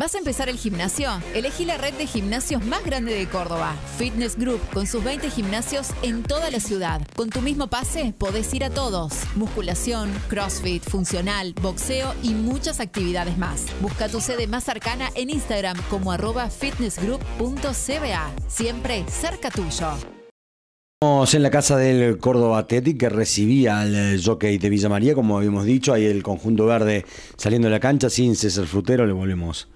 ¿Vas a empezar el gimnasio? Elegí la red de gimnasios más grande de Córdoba, Fitness Group, con sus 20 gimnasios en toda la ciudad. Con tu mismo pase podés ir a todos. Musculación, CrossFit, funcional, boxeo y muchas actividades más. Busca tu sede más cercana en Instagram como arroba fitnessgroup.cba. Siempre cerca tuyo. Estamos en la casa del Córdoba Athletic que recibía al eh, jockey de Villa María, como habíamos dicho, ahí el conjunto verde saliendo de la cancha sin César Frutero, le volvemos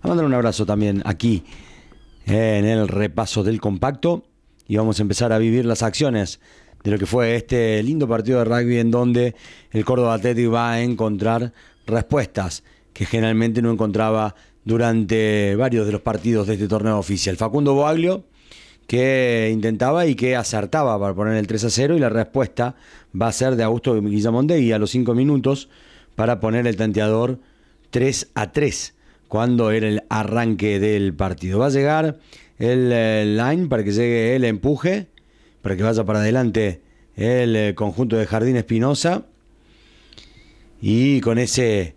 a mandar un abrazo también aquí en el repaso del compacto y vamos a empezar a vivir las acciones de lo que fue este lindo partido de rugby en donde el Córdoba Athletic va a encontrar respuestas que generalmente no encontraba durante varios de los partidos de este torneo oficial. Facundo Boaglio que intentaba y que acertaba para poner el 3 a 0 y la respuesta va a ser de Augusto y a los 5 minutos para poner el tanteador 3 a 3 cuando era el arranque del partido. Va a llegar el, eh, line para que llegue el empuje, para que vaya para adelante el, el eh, conjunto de Jardín Espinosa y con ese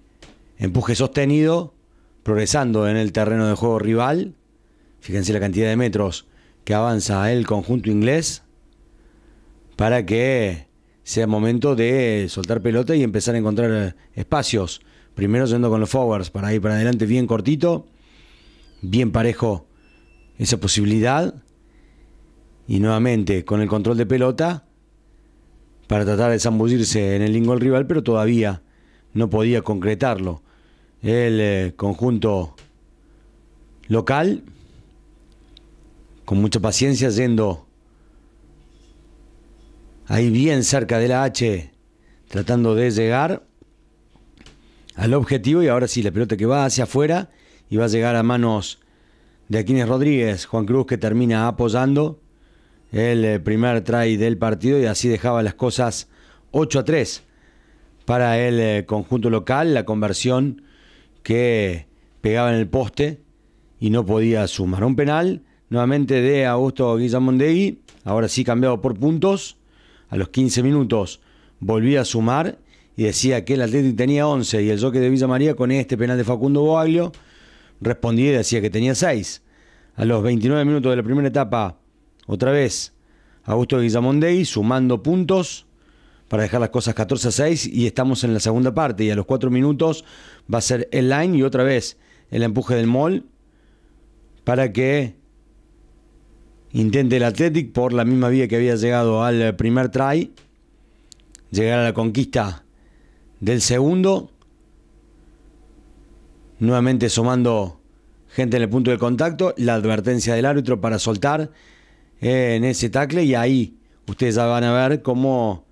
empuje sostenido progresando en el terreno de juego rival. Fíjense la cantidad de metros que avanza el conjunto inglés para que sea momento de soltar pelota y empezar a encontrar eh, espacios. Primero yendo con los forwards, para ir para adelante bien cortito, bien parejo esa posibilidad. Y nuevamente con el control de pelota para tratar de zambullirse en el lingo rival, pero todavía no podía concretarlo. El eh, conjunto local con mucha paciencia yendo ahí bien cerca de la H, tratando de llegar al objetivo y ahora sí, la pelota que va hacia afuera y va a llegar a manos de Aquines Rodríguez, Juan Cruz que termina apoyando el eh, primer try del partido y así dejaba las cosas 8 a 3 para el eh, conjunto local, la conversión que pegaba en el poste y no podía sumar un penal nuevamente de Augusto Guillamondegui, ahora sí cambiado por puntos, a los 15 minutos volvía a sumar y decía que el Atlético tenía 11 y el Jockey de Villa María con este penal de Facundo Boaglio respondía y decía que tenía 6. A los 29 minutos de la primera etapa, otra vez, Augusto Guillamondegui sumando puntos para dejar las cosas 14 a 6 y estamos en la segunda parte y a los 4 minutos va a ser el line y otra vez el empuje del Mol, para que intente el Athletic por la misma vía que había llegado al primer try, llegar a la conquista del segundo, nuevamente sumando gente en el punto de contacto, la advertencia del árbitro para soltar eh, en ese tackle y ahí ustedes ya van a ver cómo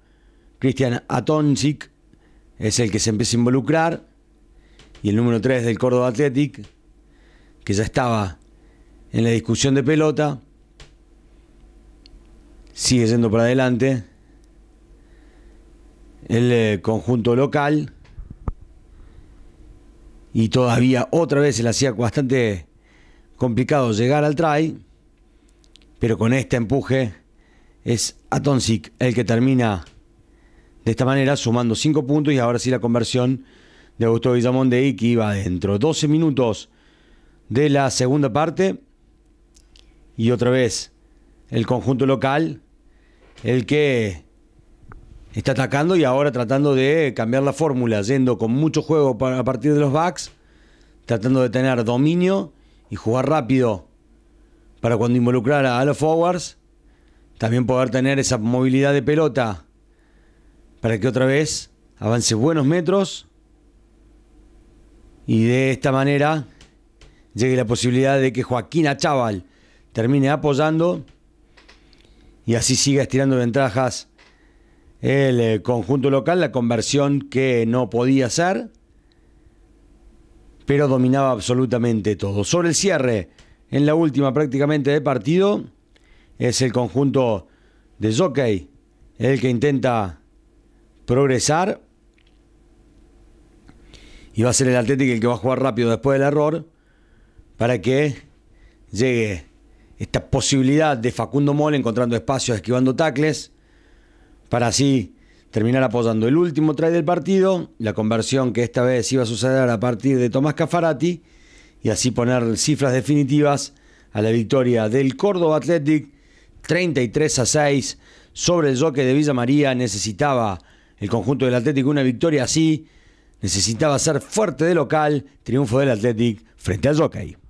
Cristian Atonsic es el que se empieza a involucrar y el número 3 del Córdoba Athletic que ya estaba en la discusión de pelota sigue yendo para adelante. El eh, conjunto local. Y todavía otra vez se le hacía bastante complicado llegar al try. Pero con este empuje es Atonsic el que termina de esta manera sumando 5 puntos y ahora sí la conversión de Augusto y que iba adentro. 12 minutos de la segunda parte. Y otra vez el conjunto local el que está atacando y ahora tratando de cambiar la fórmula, yendo con mucho juego a partir de los backs, tratando de tener dominio y jugar rápido para cuando involucrar a los forwards, también poder tener esa movilidad de pelota para que otra vez avance buenos metros y de esta manera llegue la posibilidad de que Joaquín Achaval termine apoyando y así sigue estirando ventajas el eh, conjunto local, la conversión que no podía hacer, pero dominaba absolutamente todo. Sobre el cierre, en la última prácticamente de partido, es el conjunto de Jockey el que intenta progresar. Y va a ser el Atlético el que va a jugar rápido después del error para que llegue esta posibilidad de Facundo Mole encontrando espacios, esquivando tacles, para así terminar apoyando el último try del partido, la conversión que esta vez iba a suceder a partir de Tomás Cafarati, y así poner cifras definitivas a la victoria del Córdoba Athletic 33 a 6 sobre el Jockey de Villa María. Necesitaba el conjunto del Atlético una victoria así, necesitaba ser fuerte de local, triunfo del Atlético frente al Jockey.